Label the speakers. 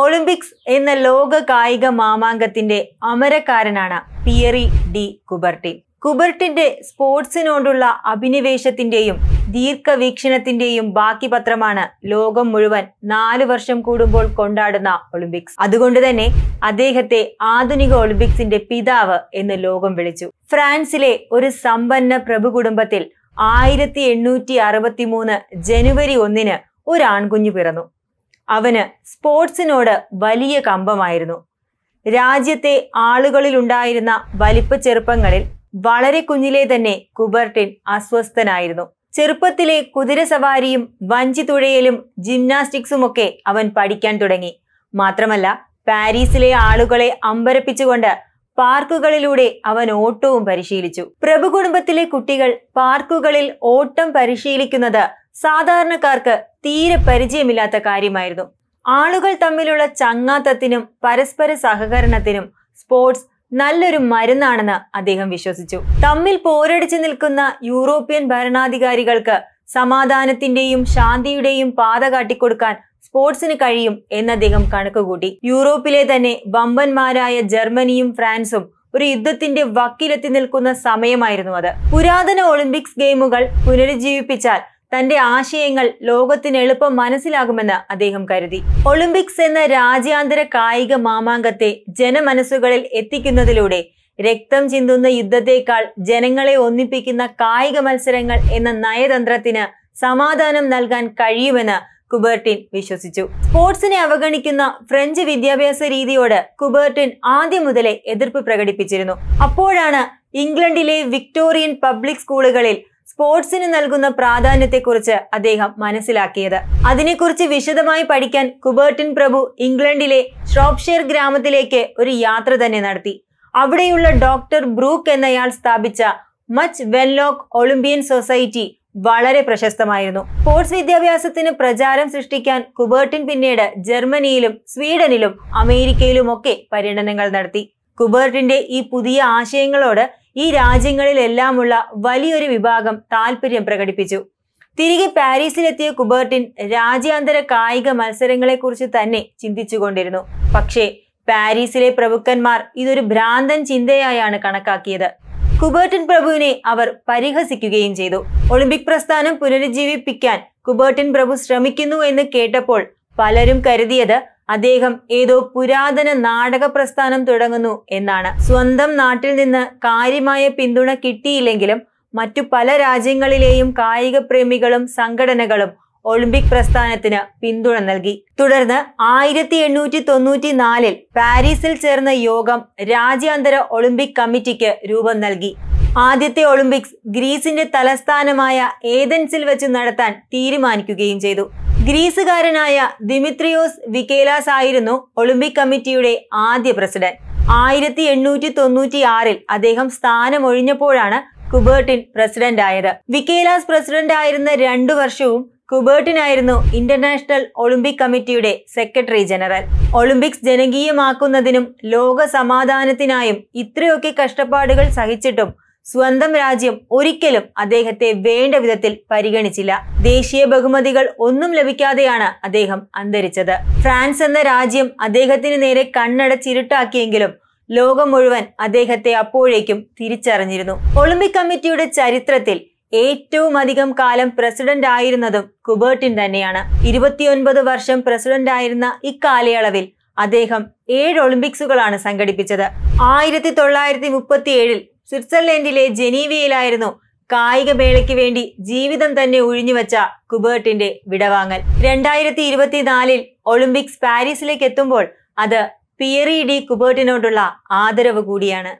Speaker 1: Olympics എന്ന ലോക കായിക മാമാങ്കത്തിന്റെ അമരക്കാരനാണ് പിയറി ഡി കുബർട്ടി കുബർട്ടിന്റെ സ്പോർട്സിനോടുള്ള അഭിനിവേശത്തിന്റെയും ദീർഘവീക്ഷണത്തിന്റെയും ബാക്കി പത്രമാണ് ലോകം മുഴുവൻ നാലു വർഷം കൂടുമ്പോൾ കൊണ്ടാടുന്ന ഒളിമ്പിക്സ് അതുകൊണ്ട് തന്നെ അദ്ദേഹത്തെ ആധുനിക ഒളിമ്പിക്സിന്റെ പിതാവ് എന്ന് ലോകം വിളിച്ചു ഫ്രാൻസിലെ ഒരു സമ്പന്ന പ്രഭു കുടുംബത്തിൽ ആയിരത്തി എണ്ണൂറ്റി അറുപത്തി മൂന്ന് ജനുവരി ഒന്നിന് ഒരു ആൺകുഞ്ഞു പിറന്നു അവന് സ്പോർട്സിനോട് വലിയ കമ്പമായിരുന്നു രാജ്യത്തെ ആളുകളിൽ ഉണ്ടായിരുന്ന വലിപ്പ ചെറുപ്പങ്ങളിൽ വളരെ കുഞ്ഞിലെ തന്നെ കുബർട്ടിൻ അസ്വസ്ഥനായിരുന്നു ചെറുപ്പത്തിലെ കുതിരസവാരിയും വഞ്ചിതുഴയലും ഒക്കെ അവൻ പഠിക്കാൻ തുടങ്ങി മാത്രമല്ല പാരീസിലെ ആളുകളെ അമ്പരപ്പിച്ചുകൊണ്ട് പാർക്കുകളിലൂടെ അവൻ ഓട്ടവും പരിശീലിച്ചു പ്രഭു കുടുംബത്തിലെ കുട്ടികൾ പാർക്കുകളിൽ ഓട്ടം പരിശീലിക്കുന്നത് സാധാരണക്കാർക്ക് തീരെ പരിചയമില്ലാത്ത കാര്യമായിരുന്നു ആളുകൾ തമ്മിലുള്ള ചങ്ങാത്തത്തിനും പരസ്പര സഹകരണത്തിനും സ്പോർട്സ് നല്ലൊരു മരുന്നാണെന്ന് അദ്ദേഹം വിശ്വസിച്ചു തമ്മിൽ പോരടിച്ചു നിൽക്കുന്ന യൂറോപ്യൻ ഭരണാധികാരികൾക്ക് സമാധാനത്തിന്റെയും ശാന്തിയുടെയും പാത കാട്ടിക്കൊടുക്കാൻ സ്പോർട്സിന് കഴിയും എന്ന് അദ്ദേഹം കണക്കുകൂട്ടി യൂറോപ്പിലെ തന്നെ വമ്പന്മാരായ ജർമ്മനിയും ഫ്രാൻസും ഒരു യുദ്ധത്തിന്റെ വക്കിലെത്തി നിൽക്കുന്ന സമയമായിരുന്നു അത് പുരാതന ഒളിമ്പിക്സ് ഗെയിമുകൾ പുനരുജ്ജീവിപ്പിച്ചാൽ തന്റെ ആശയങ്ങൾ ലോകത്തിന് എളുപ്പം മനസ്സിലാകുമെന്ന് അദ്ദേഹം കരുതി ഒളിമ്പിക്സ് എന്ന രാജ്യാന്തര കായിക മാമാങ്കത്തെ ജനമനസ്സുകളിൽ എത്തിക്കുന്നതിലൂടെ രക്തം ചിന്തുന്ന യുദ്ധത്തേക്കാൾ ജനങ്ങളെ ഒന്നിപ്പിക്കുന്ന കായിക മത്സരങ്ങൾ എന്ന നയതന്ത്രത്തിന് സമാധാനം നൽകാൻ കഴിയുമെന്ന് കുബേർട്ടിൻ വിശ്വസിച്ചു സ്പോർട്സിനെ അവഗണിക്കുന്ന ഫ്രഞ്ച് വിദ്യാഭ്യാസ രീതിയോട് കുബേർട്ടിൻ ആദ്യം മുതലേ എതിർപ്പ് പ്രകടിപ്പിച്ചിരുന്നു അപ്പോഴാണ് ഇംഗ്ലണ്ടിലെ വിക്ടോറിയൻ പബ്ലിക് സ്കൂളുകളിൽ സ്പോർട്സിന് നൽകുന്ന പ്രാധാന്യത്തെക്കുറിച്ച് അദ്ദേഹം മനസ്സിലാക്കിയത് അതിനെക്കുറിച്ച് വിശദമായി പഠിക്കാൻ കുബേർട്ടിൻ പ്രഭു ഇംഗ്ലണ്ടിലെ ഷ്രോപ്ഷെയർ ഗ്രാമത്തിലേക്ക് ഒരു യാത്ര തന്നെ നടത്തി അവിടെയുള്ള ഡോക്ടർ ബ്രൂക്ക് എന്നയാൾ സ്ഥാപിച്ച മച്ച് വെൻലോക്ക് ഒളിമ്പ്യൻ സൊസൈറ്റി വളരെ പ്രശസ്തമായിരുന്നു സ്പോർട്സ് വിദ്യാഭ്യാസത്തിന് പ്രചാരം സൃഷ്ടിക്കാൻ കുബേർട്ടിൻ പിന്നീട് ജർമ്മനിയിലും സ്വീഡനിലും അമേരിക്കയിലുമൊക്കെ പര്യടനങ്ങൾ നടത്തി കുബേർട്ടിന്റെ ഈ പുതിയ ആശയങ്ങളോട് ഈ രാജ്യങ്ങളിലെല്ലാമുള്ള വലിയൊരു വിഭാഗം താൽപര്യം പ്രകടിപ്പിച്ചു തിരികെ പാരീസിലെത്തിയ കുബേർട്ടിൻ രാജ്യാന്തര കായിക മത്സരങ്ങളെക്കുറിച്ച് തന്നെ ചിന്തിച്ചുകൊണ്ടിരുന്നു പക്ഷേ പാരീസിലെ പ്രഭുക്കന്മാർ ഇതൊരു ഭ്രാന്തൻ ചിന്തയായാണ് കണക്കാക്കിയത് കുബേർട്ടിൻ പ്രഭുവിനെ അവർ പരിഹസിക്കുകയും ചെയ്തു ഒളിമ്പിക് പ്രസ്ഥാനം പുനരുജ്ജീവിപ്പിക്കാൻ കുബേർട്ടിൻ പ്രഭു ശ്രമിക്കുന്നു എന്ന് കേട്ടപ്പോൾ പലരും കരുതിയത് അദ്ദേഹം ഏതോ പുരാതന നാടക പ്രസ്ഥാനം തുടങ്ങുന്നു എന്നാണ് സ്വന്തം നാട്ടിൽ നിന്ന് കാര്യമായ പിന്തുണ കിട്ടിയില്ലെങ്കിലും മറ്റു പല രാജ്യങ്ങളിലെയും കായിക പ്രേമികളും സംഘടനകളും ഒളിമ്പിക് പ്രസ്ഥാനത്തിന് പിന്തുണ നൽകി തുടർന്ന് ആയിരത്തി എണ്ണൂറ്റി തൊണ്ണൂറ്റി നാലിൽ പാരീസിൽ ചേർന്ന യോഗം രാജ്യാന്തര ഒളിമ്പിക് കമ്മിറ്റിക്ക് രൂപം നൽകി ആദ്യത്തെ ഒളിമ്പിക്സ് ഗ്രീസിന്റെ തലസ്ഥാനമായ ഏതൻസിൽ വെച്ച് നടത്താൻ തീരുമാനിക്കുകയും ചെയ്തു ഗ്രീസുകാരനായ ദിമിത്രിയോസ് വികേലാസ് ആയിരുന്നു ഒളിമ്പിക് കമ്മിറ്റിയുടെ ആദ്യ പ്രസിഡന്റ് ആയിരത്തി എണ്ണൂറ്റി ആറിൽ അദ്ദേഹം സ്ഥാനമൊഴിഞ്ഞപ്പോഴാണ് കുബേർട്ടിൻ പ്രസിഡന്റ് ആയത് വികേലാസ് പ്രസിഡന്റ് ആയിരുന്ന രണ്ടു വർഷവും കുബേർട്ടിനായിരുന്നു ഇന്റർനാഷണൽ ഒളിമ്പിക് കമ്മിറ്റിയുടെ സെക്രട്ടറി ജനറൽ ഒളിമ്പിക്സ് ജനകീയമാക്കുന്നതിനും ലോക സമാധാനത്തിനായും ഇത്രയൊക്കെ കഷ്ടപ്പാടുകൾ സഹിച്ചിട്ടും സ്വന്തം രാജ്യം ഒരിക്കലും അദ്ദേഹത്തെ വേണ്ട വിധത്തിൽ പരിഗണിച്ചില്ല ദേശീയ ബഹുമതികൾ ഒന്നും ലഭിക്കാതെയാണ് അദ്ദേഹം അന്തരിച്ചത് ഫ്രാൻസ് എന്ന രാജ്യം അദ്ദേഹത്തിന് നേരെ കണ്ണടച്ചിരുട്ടാക്കിയെങ്കിലും ലോകം മുഴുവൻ അദ്ദേഹത്തെ അപ്പോഴേക്കും തിരിച്ചറിഞ്ഞിരുന്നു ഒളിമ്പിക് കമ്മിറ്റിയുടെ ചരിത്രത്തിൽ ഏറ്റവും അധികം കാലം പ്രസിഡന്റ് ആയിരുന്നതും കുബേർട്ടിൻ തന്നെയാണ് ഇരുപത്തിയൊൻപത് വർഷം പ്രസിഡന്റ് ആയിരുന്ന ഇക്കാലയളവിൽ അദ്ദേഹം ഏഴ് ഒളിമ്പിക്സുകളാണ് സംഘടിപ്പിച്ചത് ആയിരത്തി തൊള്ളായിരത്തി മുപ്പത്തി ഏഴിൽ സ്വിറ്റ്സർലൻഡിലെ ജനീവയിലായിരുന്നു മേളയ്ക്ക് വേണ്ടി ജീവിതം തന്നെ ഒഴിഞ്ഞുവെച്ച കുബേർട്ടിന്റെ വിടവാങ്ങൽ രണ്ടായിരത്തി ഇരുപത്തിനാലിൽ ഒളിമ്പിക്സ് പാരീസിലേക്ക് എത്തുമ്പോൾ അത് പിയറി ഡി കുബേർട്ടിനോടുള്ള ആദരവ് കൂടിയാണ്